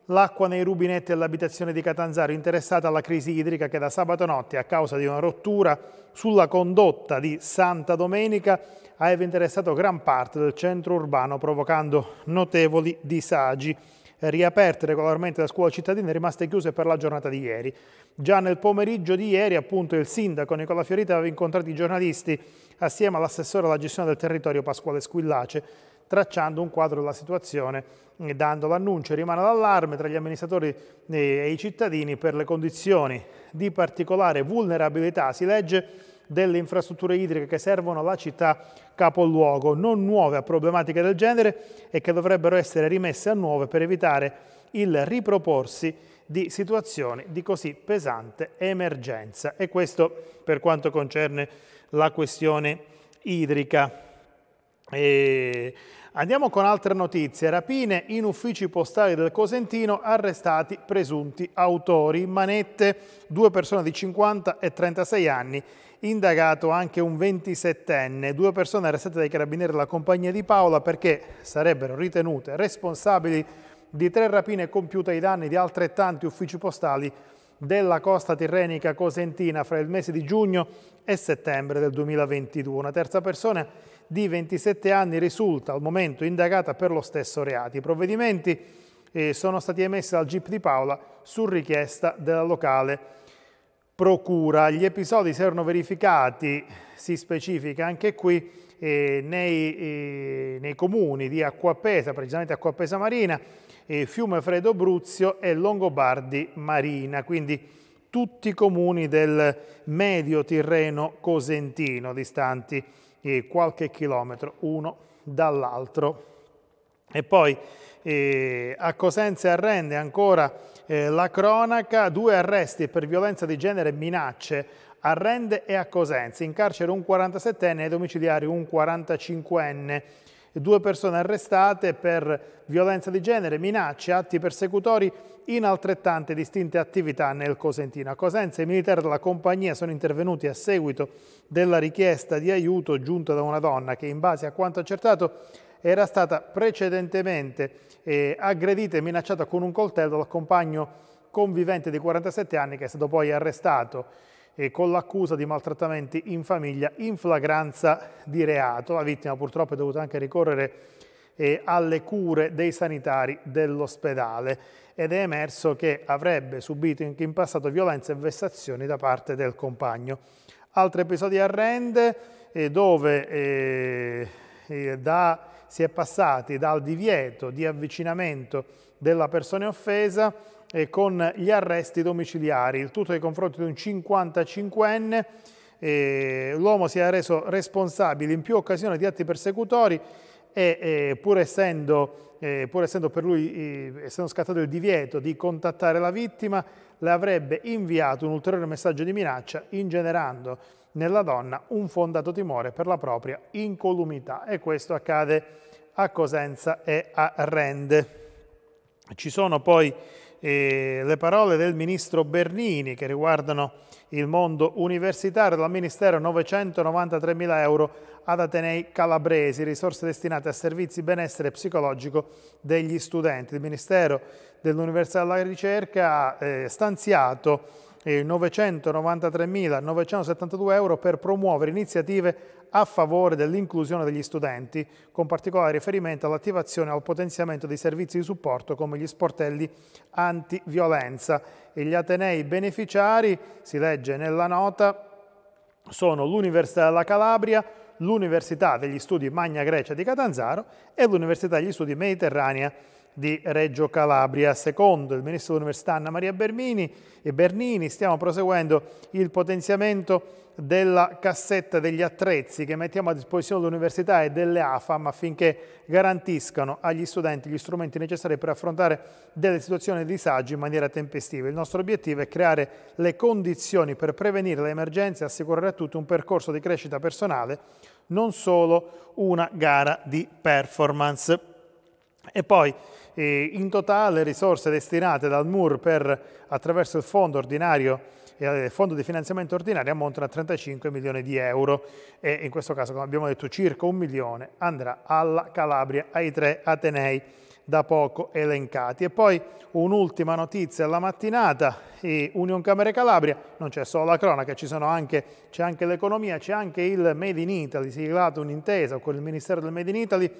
l'acqua nei rubinetti dell'abitazione di Catanzaro interessata alla crisi idrica che da sabato notte a causa di una rottura sulla condotta di Santa Domenica aveva interessato gran parte del centro urbano provocando notevoli disagi. Riaperte regolarmente da scuola cittadina e rimaste chiuse per la giornata di ieri. Già nel pomeriggio di ieri appunto il sindaco Nicola Fiorita aveva incontrato i giornalisti assieme all'assessore alla gestione del territorio Pasquale Squillace tracciando un quadro della situazione e eh, dando l'annuncio. Rimane l'allarme tra gli amministratori eh, e i cittadini per le condizioni di particolare vulnerabilità, si legge, delle infrastrutture idriche che servono alla città capoluogo, non nuove a problematiche del genere e che dovrebbero essere rimesse a nuove per evitare il riproporsi di situazioni di così pesante emergenza. E questo per quanto concerne la questione idrica. E andiamo con altre notizie. Rapine in uffici postali del Cosentino, arrestati presunti autori. In manette due persone di 50 e 36 anni, indagato anche un 27enne. Due persone arrestate dai carabinieri della compagnia di Paola perché sarebbero ritenute responsabili di tre rapine compiute ai danni di altrettanti uffici postali della costa tirrenica cosentina fra il mese di giugno e settembre del 2022. Una terza persona di 27 anni risulta al momento indagata per lo stesso reato. I provvedimenti eh, sono stati emessi dal GIP di Paola su richiesta della locale procura. Gli episodi si erano verificati, si specifica anche qui, eh, nei, eh, nei, comuni di Acquapesa, precisamente Acquapesa Marina, eh, Fiume Fredo Bruzio e Longobardi Marina, quindi tutti i comuni del medio Tirreno cosentino distanti eh, qualche chilometro uno dall'altro. E poi eh, a Cosenza arrende ancora eh, la cronaca, due arresti per violenza di genere e minacce a Rende e a Cosenza, in carcere un 47enne e domiciliari un 45enne due persone arrestate per violenza di genere, minacce, atti persecutori in altrettante distinte attività nel Cosentino. A Cosenza i militari della compagnia sono intervenuti a seguito della richiesta di aiuto giunta da una donna che in base a quanto accertato era stata precedentemente eh, aggredita e minacciata con un coltello dal compagno convivente di 47 anni che è stato poi arrestato e con l'accusa di maltrattamenti in famiglia in flagranza di reato. La vittima purtroppo è dovuta anche ricorrere eh, alle cure dei sanitari dell'ospedale ed è emerso che avrebbe subito anche in passato violenze e vessazioni da parte del compagno. Altri episodi a Rende eh, dove eh, eh, da, si è passati dal divieto di avvicinamento della persona offesa con gli arresti domiciliari, il tutto nei confronti di un 55enne. L'uomo si è reso responsabile in più occasioni di atti persecutori e pur essendo, pur essendo per lui essendo scattato il divieto di contattare la vittima, le avrebbe inviato un ulteriore messaggio di minaccia ingenerando nella donna un fondato timore per la propria incolumità e questo accade a Cosenza e a Rende. Ci sono poi eh, le parole del ministro Bernini che riguardano il mondo universitario, dal Ministero 993 mila euro ad Atenei Calabresi, risorse destinate a servizi benessere psicologico degli studenti. Il Ministero dell'Università della Ricerca ha eh, stanziato 993.972 euro per promuovere iniziative a favore dell'inclusione degli studenti, con particolare riferimento all'attivazione e al potenziamento dei servizi di supporto come gli sportelli antiviolenza. E gli Atenei beneficiari, si legge nella nota, sono l'Università della Calabria, l'Università degli Studi Magna Grecia di Catanzaro e l'Università degli Studi Mediterranea di Reggio Calabria. Secondo il ministro dell'Università Anna Maria Bernini, e Bernini stiamo proseguendo il potenziamento della cassetta degli attrezzi che mettiamo a disposizione dell'università e delle AFAM affinché garantiscano agli studenti gli strumenti necessari per affrontare delle situazioni di disagio in maniera tempestiva. Il nostro obiettivo è creare le condizioni per prevenire le emergenze e assicurare a tutti un percorso di crescita personale, non solo una gara di performance. E poi e in totale risorse destinate dal MUR per, attraverso il fondo ordinario il eh, fondo di finanziamento ordinario ammontano a 35 milioni di euro e in questo caso, come abbiamo detto, circa un milione andrà alla Calabria, ai tre Atenei da poco elencati. E poi un'ultima notizia alla mattinata, Union Camere Calabria, non c'è solo la cronaca, c'è anche, anche l'economia, c'è anche il Made in Italy, siglato un'intesa con il Ministero del Made in Italy,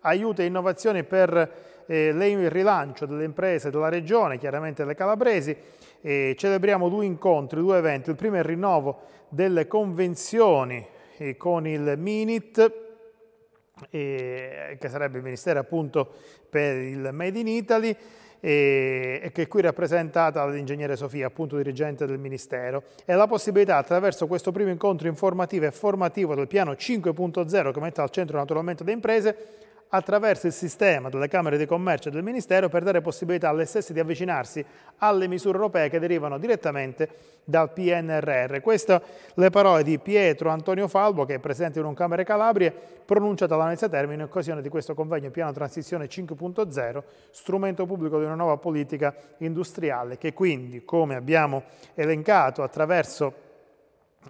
aiuto e innovazioni per eh, il rilancio delle imprese della regione, chiaramente le calabresi. E celebriamo due incontri, due eventi. Il primo è il rinnovo delle convenzioni eh, con il Minit, eh, che sarebbe il Ministero appunto per il Made in Italy, e che è qui rappresentata dall'ingegnere Sofia, appunto dirigente del Ministero, e la possibilità attraverso questo primo incontro informativo e formativo del piano 5.0 che mette al centro naturalmente le imprese attraverso il sistema delle Camere di Commercio e del Ministero per dare possibilità alle stesse di avvicinarsi alle misure europee che derivano direttamente dal PNRR. Queste le parole di Pietro Antonio Falbo, che è presente in un Camere Calabria, pronunciata alla Venezia Termine in occasione di questo convegno Piano Transizione 5.0, strumento pubblico di una nuova politica industriale che quindi, come abbiamo elencato attraverso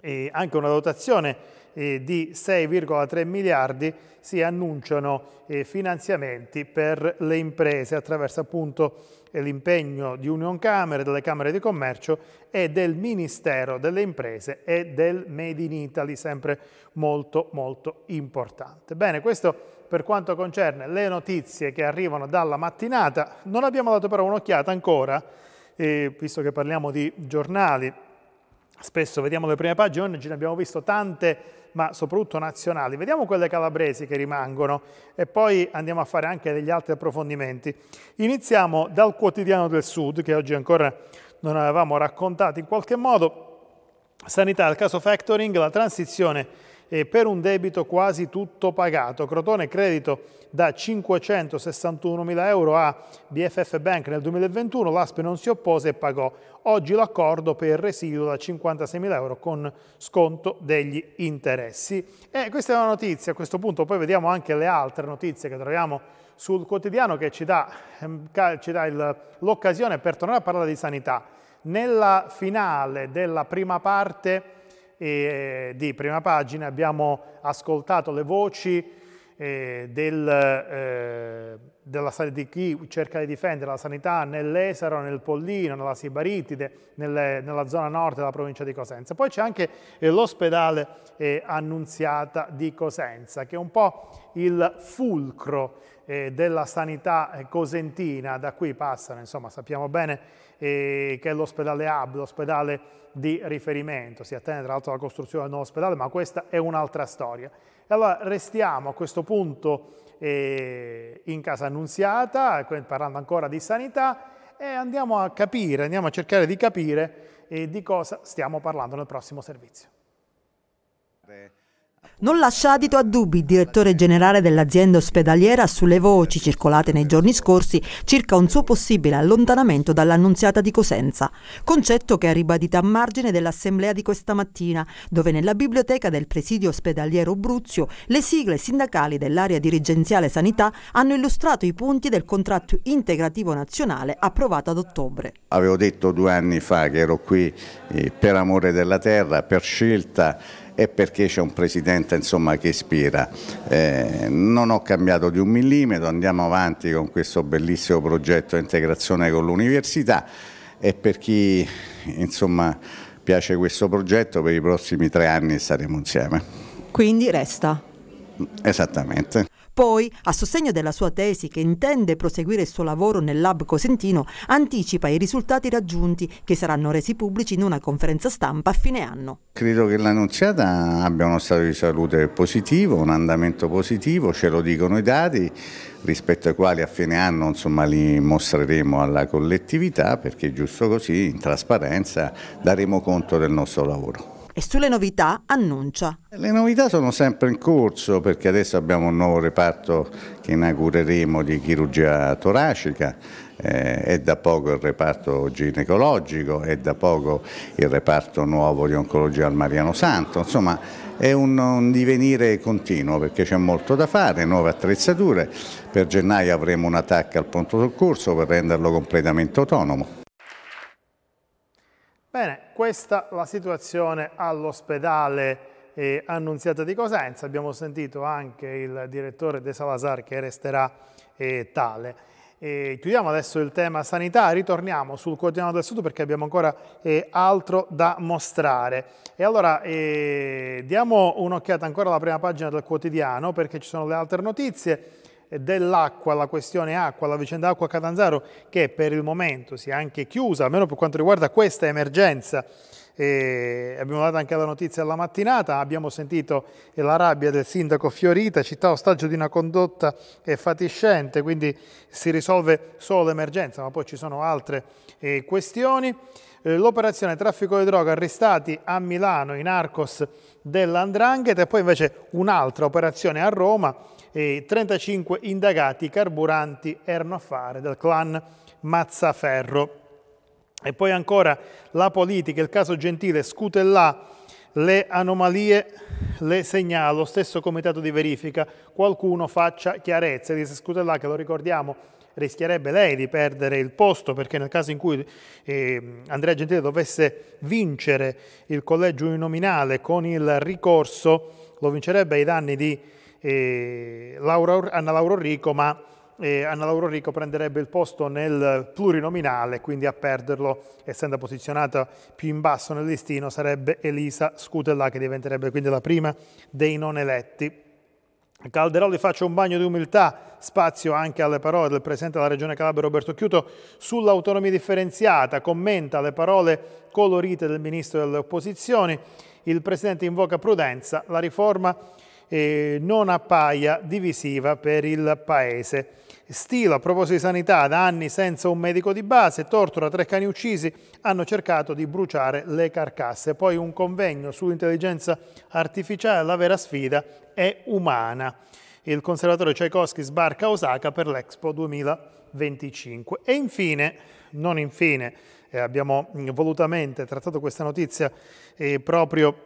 eh, anche una dotazione eh, di 6,3 miliardi si annunciano eh, finanziamenti per le imprese attraverso appunto eh, l'impegno di Union Camere, delle Camere di Commercio e del Ministero delle Imprese e del Made in Italy, sempre molto molto importante. Bene, questo per quanto concerne le notizie che arrivano dalla mattinata. Non abbiamo dato però un'occhiata ancora, eh, visto che parliamo di giornali, spesso vediamo le prime pagine, oggi ne abbiamo visto tante ma soprattutto nazionali. Vediamo quelle calabresi che rimangono e poi andiamo a fare anche degli altri approfondimenti. Iniziamo dal quotidiano del Sud, che oggi ancora non avevamo raccontato in qualche modo. Sanità, il caso factoring, la transizione eh, per un debito quasi tutto pagato. Crotone credito da 561 mila euro a BFF Bank nel 2021, l'ASP non si oppose e pagò. Oggi l'accordo per residuo da 56 mila euro con sconto degli interessi. E questa è una notizia, a questo punto poi vediamo anche le altre notizie che troviamo sul quotidiano che ci dà, ehm, dà l'occasione per tornare a parlare di sanità. Nella finale della prima parte eh, di prima pagina abbiamo ascoltato le voci eh, del, eh, della, di chi cerca di difendere la sanità nell'Esaro, nel Pollino, nella Sibaritide, nelle, nella zona nord della provincia di Cosenza. Poi c'è anche eh, l'ospedale eh, Annunziata di Cosenza, che è un po' il fulcro eh, della sanità cosentina, da cui passano, insomma sappiamo bene, eh, che è l'ospedale hub, l'ospedale di riferimento. Si attende tra l'altro alla costruzione del nuovo ospedale, ma questa è un'altra storia. E allora restiamo a questo punto eh, in casa annunziata, parlando ancora di sanità, e andiamo a capire, andiamo a cercare di capire eh, di cosa stiamo parlando nel prossimo servizio. Beh non lascia adito a dubbi il direttore generale dell'azienda ospedaliera sulle voci circolate nei giorni scorsi circa un suo possibile allontanamento dall'annunziata di Cosenza, concetto che ha ribadito a margine dell'assemblea di questa mattina, dove nella biblioteca del presidio ospedaliero Bruzio le sigle sindacali dell'area dirigenziale sanità hanno illustrato i punti del contratto integrativo nazionale approvato ad ottobre. Avevo detto due anni fa che ero qui eh, per amore della terra, per scelta e perché c'è un presidente insomma, che ispira. Eh, non ho cambiato di un millimetro, andiamo avanti con questo bellissimo progetto di integrazione con l'università e per chi insomma, piace questo progetto per i prossimi tre anni saremo insieme. Quindi resta. Esattamente. Poi, a sostegno della sua tesi che intende proseguire il suo lavoro nel lab cosentino, anticipa i risultati raggiunti che saranno resi pubblici in una conferenza stampa a fine anno. Credo che l'annunziata abbia uno stato di salute positivo, un andamento positivo, ce lo dicono i dati rispetto ai quali a fine anno insomma, li mostreremo alla collettività perché giusto così in trasparenza daremo conto del nostro lavoro e sulle novità annuncia. Le novità sono sempre in corso perché adesso abbiamo un nuovo reparto che inaugureremo di chirurgia toracica, eh, è da poco il reparto ginecologico, è da poco il reparto nuovo di oncologia al Mariano Santo, insomma è un, un divenire continuo perché c'è molto da fare, nuove attrezzature, per gennaio avremo un attacco al pronto soccorso per renderlo completamente autonomo. Bene, questa è la situazione all'ospedale eh, Annunziata di Cosenza. Abbiamo sentito anche il direttore De Salazar che resterà eh, tale. E eh, chiudiamo adesso il tema sanità, ritorniamo sul quotidiano del Sud perché abbiamo ancora eh, altro da mostrare. E allora eh, diamo un'occhiata ancora alla prima pagina del quotidiano perché ci sono le altre notizie dell'acqua, la questione acqua, la vicenda acqua Catanzaro che per il momento si è anche chiusa, almeno per quanto riguarda questa emergenza. E abbiamo dato anche la notizia alla mattinata, abbiamo sentito la rabbia del sindaco Fiorita, città ostaggio di una condotta fatiscente, quindi si risolve solo l'emergenza, ma poi ci sono altre eh, questioni. Eh, l'operazione traffico di droga arrestati a Milano in Arcos dell'Andrangheta e poi invece un'altra operazione a Roma e 35 indagati carburanti erano affare del clan Mazzaferro. E poi ancora la politica, il caso Gentile, Scutellà, le anomalie le segnalo, stesso comitato di verifica, qualcuno faccia chiarezza, dice Scutellà che lo ricordiamo rischierebbe lei di perdere il posto perché nel caso in cui eh, Andrea Gentile dovesse vincere il collegio uninominale con il ricorso lo vincerebbe ai danni di eh, Laura, Anna Lauro Rico, ma eh, Anna Lauro Rico prenderebbe il posto nel plurinominale, quindi a perderlo, essendo posizionata più in basso nel listino, sarebbe Elisa Scutella, che diventerebbe quindi la prima dei non eletti. Calderoli faccia un bagno di umiltà, spazio anche alle parole del Presidente della Regione Calabria Roberto Chiuto sull'autonomia differenziata, commenta le parole colorite del Ministro delle Opposizioni, il Presidente invoca prudenza, la riforma eh, non appaia divisiva per il Paese. Stilo, a proposito di sanità, da anni senza un medico di base, Tortora, tre cani uccisi, hanno cercato di bruciare le carcasse. Poi un convegno sull'intelligenza artificiale, la vera sfida è umana. Il conservatore Tchaikovsky sbarca a Osaka per l'Expo 2025. E infine, non infine, eh, abbiamo mm, volutamente trattato questa notizia eh, proprio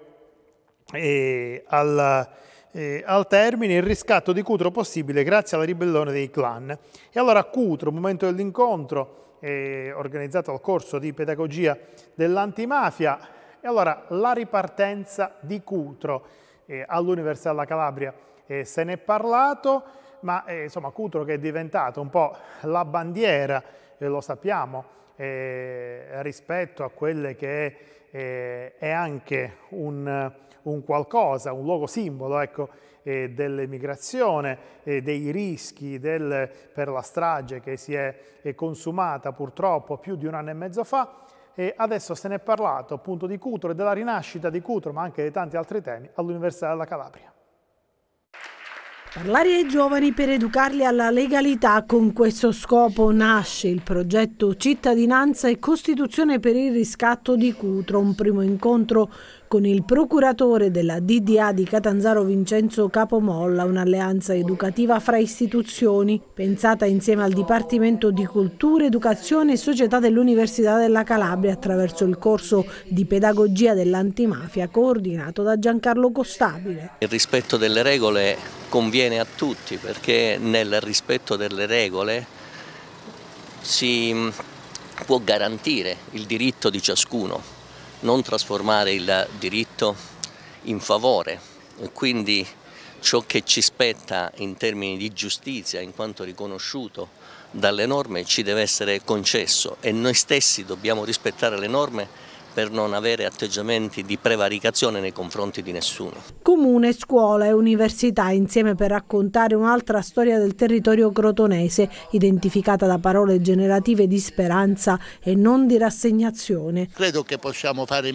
eh, al eh, al termine il riscatto di Cutro possibile grazie alla ribellione dei clan. E allora Cutro, momento dell'incontro, eh, organizzato al corso di pedagogia dell'antimafia, e allora la ripartenza di Cutro eh, all'Università della Calabria eh, se ne è parlato, ma eh, insomma Cutro che è diventato un po' la bandiera, eh, lo sappiamo, rispetto a quelle che è anche un un qualcosa, un luogo simbolo, ecco, eh, dell'emigrazione, eh, dei rischi del, per la strage che si è, è consumata purtroppo più di un anno e mezzo fa. E adesso se ne è parlato appunto di Cutro e della rinascita di Cutro, ma anche di tanti altri temi, all'Università della Calabria. Parlare ai giovani per educarli alla legalità, con questo scopo nasce il progetto Cittadinanza e Costituzione per il riscatto di Cutro, un primo incontro con il procuratore della DDA di Catanzaro Vincenzo Capomolla un'alleanza educativa fra istituzioni pensata insieme al Dipartimento di Cultura, Educazione e Società dell'Università della Calabria attraverso il corso di pedagogia dell'antimafia coordinato da Giancarlo Costabile. Il rispetto delle regole conviene a tutti perché nel rispetto delle regole si mm, può garantire il diritto di ciascuno non trasformare il diritto in favore, quindi ciò che ci spetta in termini di giustizia in quanto riconosciuto dalle norme ci deve essere concesso e noi stessi dobbiamo rispettare le norme per non avere atteggiamenti di prevaricazione nei confronti di nessuno. Comune, scuola e università insieme per raccontare un'altra storia del territorio crotonese, identificata da parole generative di speranza e non di rassegnazione. Credo che possiamo far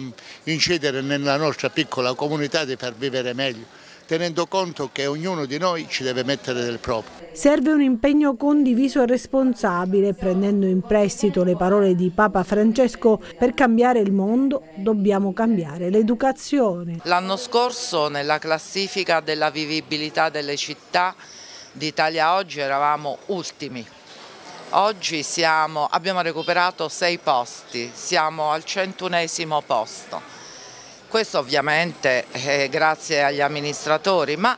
incidere nella nostra piccola comunità di far vivere meglio tenendo conto che ognuno di noi ci deve mettere del proprio. Serve un impegno condiviso e responsabile, prendendo in prestito le parole di Papa Francesco, per cambiare il mondo dobbiamo cambiare l'educazione. L'anno scorso nella classifica della vivibilità delle città d'Italia oggi eravamo ultimi. Oggi siamo, abbiamo recuperato sei posti, siamo al centunesimo posto questo ovviamente è grazie agli amministratori, ma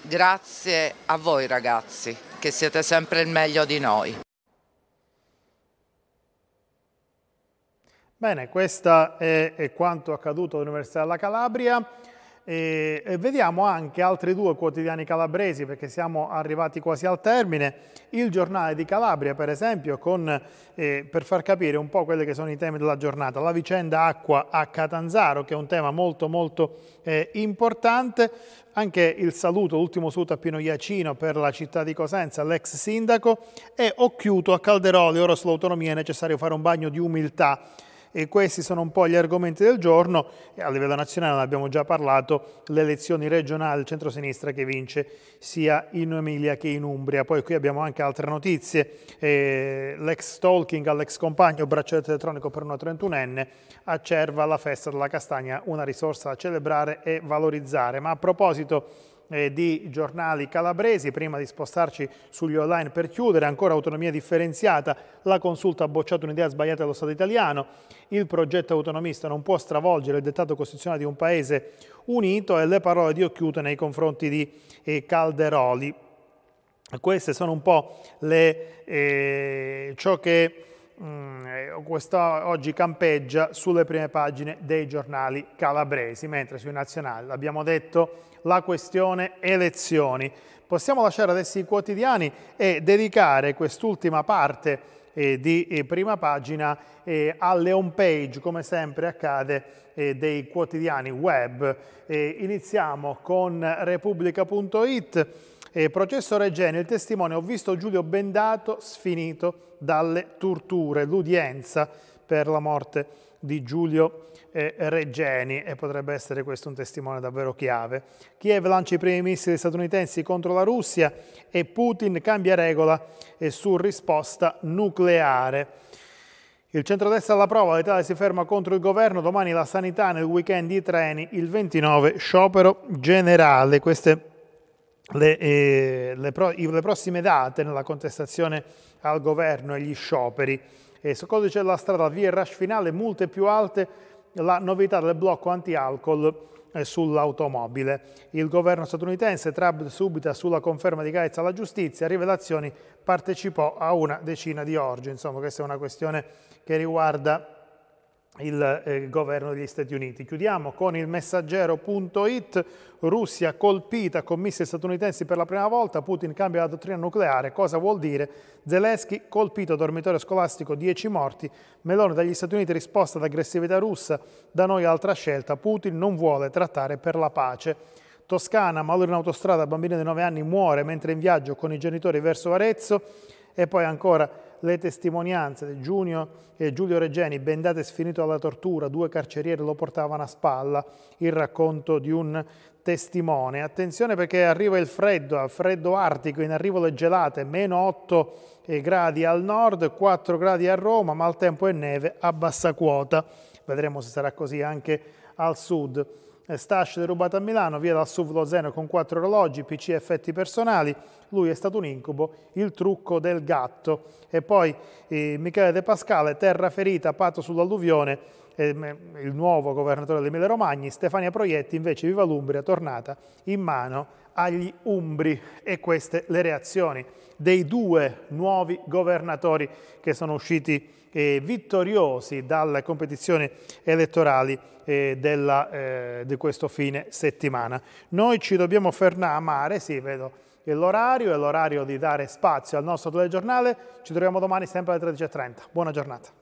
grazie a voi ragazzi che siete sempre il meglio di noi. Bene, questo è quanto accaduto all'Università della Calabria. E, e vediamo anche altri due quotidiani calabresi perché siamo arrivati quasi al termine. Il giornale di Calabria per esempio con, eh, per far capire un po' quelli che sono i temi della giornata. La vicenda acqua a Catanzaro che è un tema molto molto eh, importante. Anche il saluto, l'ultimo saluto a Pino Iacino per la città di Cosenza, l'ex sindaco. E Occhiuto a Calderoli, ora sull'autonomia è necessario fare un bagno di umiltà e questi sono un po' gli argomenti del giorno. A livello nazionale ne abbiamo già parlato, le elezioni regionali il centro-sinistra che vince sia in Emilia che in Umbria. Poi qui abbiamo anche altre notizie, eh, l'ex stalking all'ex compagno, braccialetto elettronico per una 31enne, a Cerva la festa della castagna, una risorsa da celebrare e valorizzare. Ma a proposito eh, di giornali calabresi. Prima di spostarci sugli online per chiudere, ancora autonomia differenziata, la consulta ha bocciato un'idea sbagliata dello Stato italiano, il progetto autonomista non può stravolgere il dettato costituzionale di un paese unito e le parole di Occhiuto nei confronti di eh, Calderoli. Queste sono un po' le, eh, ciò che mh, mm, eh, oggi campeggia sulle prime pagine dei giornali calabresi, mentre sui nazionali, l'abbiamo detto, la questione elezioni. Possiamo lasciare adesso i quotidiani e dedicare quest'ultima parte eh, di eh, prima pagina eh, alle home page, come sempre accade eh, dei quotidiani web. Eh, iniziamo con Repubblica.it eh, processore Geno, il testimone, ho visto Giulio Bendato sfinito dalle torture, l'udienza per la morte di Giulio eh, Regeni e potrebbe essere questo un testimone davvero chiave. Kiev lancia i primi missili statunitensi contro la Russia e Putin cambia regola e eh, su risposta nucleare. Il centrodestra alla prova, l'Italia si ferma contro il governo, domani la sanità, nel weekend i treni, il 29 sciopero generale. Queste le, eh, le, pro, le, prossime date nella contestazione al governo e gli scioperi. E su codice della strada, via il rush finale, multe più alte, la novità del blocco anti-alcol eh, sull'automobile. Il governo statunitense, Trump subita sulla conferma di Gaetz alla giustizia, rivelazioni partecipò a una decina di orge. Insomma, questa è una questione che riguarda eh, il governo degli Stati Uniti. Chiudiamo con il messaggero.it, Russia colpita con missili statunitensi per la prima volta, Putin cambia la dottrina nucleare, cosa vuol dire? Zelensky colpito, dormitorio scolastico, 10 morti, Meloni dagli Stati Uniti risposta ad aggressività russa, da noi altra scelta, Putin non vuole trattare per la pace. Toscana, malore in autostrada, bambino di 9 anni muore mentre in viaggio con i genitori verso Arezzo, e poi ancora le testimonianze di Giulio, eh, Giulio Regeni, bendate sfinito alla tortura, due carcerieri lo portavano a spalla, il racconto di un testimone. Attenzione perché arriva il freddo, al freddo artico, in arrivo le gelate, meno 8 gradi al nord, 4 gradi a Roma, maltempo e neve a bassa quota. Vedremo se sarà così anche al sud. Stash derubato a Milano, via dal SUV Zeno con quattro orologi, PC effetti personali, lui è stato un incubo, il trucco del gatto. E poi eh, Michele De Pascale, terra ferita, pato sull'alluvione, il nuovo governatore dell'Emilia Romagna, Stefania Proietti, invece Viva l'Umbria, tornata in mano agli Umbri e queste le reazioni dei due nuovi governatori che sono usciti eh, vittoriosi dalle competizioni elettorali eh, della, eh, di questo fine settimana. Noi ci dobbiamo fermare, sì, vedo l'orario, è l'orario di dare spazio al nostro telegiornale. Ci troviamo domani sempre alle 13.30. Buona giornata.